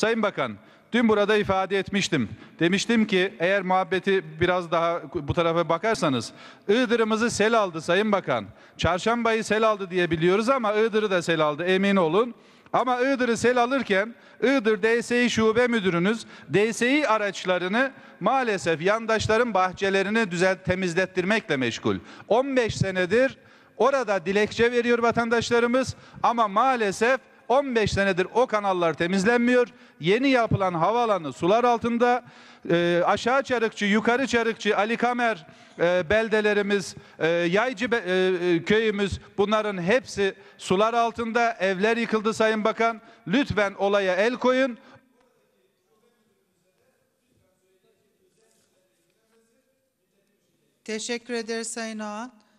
Sayın Bakan, dün burada ifade etmiştim. Demiştim ki eğer muhabbeti biraz daha bu tarafa bakarsanız Iğdır'ımızı sel aldı Sayın Bakan. Çarşambayı sel aldı diye biliyoruz ama Iğdır'ı da sel aldı emin olun. Ama Iğdır'ı sel alırken Iğdır DSİ Şube Müdürünüz DSİ araçlarını maalesef yandaşların bahçelerini düzelt temizlettirmekle meşgul. 15 senedir orada dilekçe veriyor vatandaşlarımız ama maalesef 15 senedir o kanallar temizlenmiyor. Yeni yapılan havaalanı sular altında. E, aşağı Çarıkçı, yukarı Çarıkçı, Ali Kamer e, beldelerimiz, e, Yaycı e, e, köyümüz bunların hepsi sular altında. Evler yıkıldı Sayın Bakan. Lütfen olaya el koyun. Teşekkür ederiz Sayın Ağan.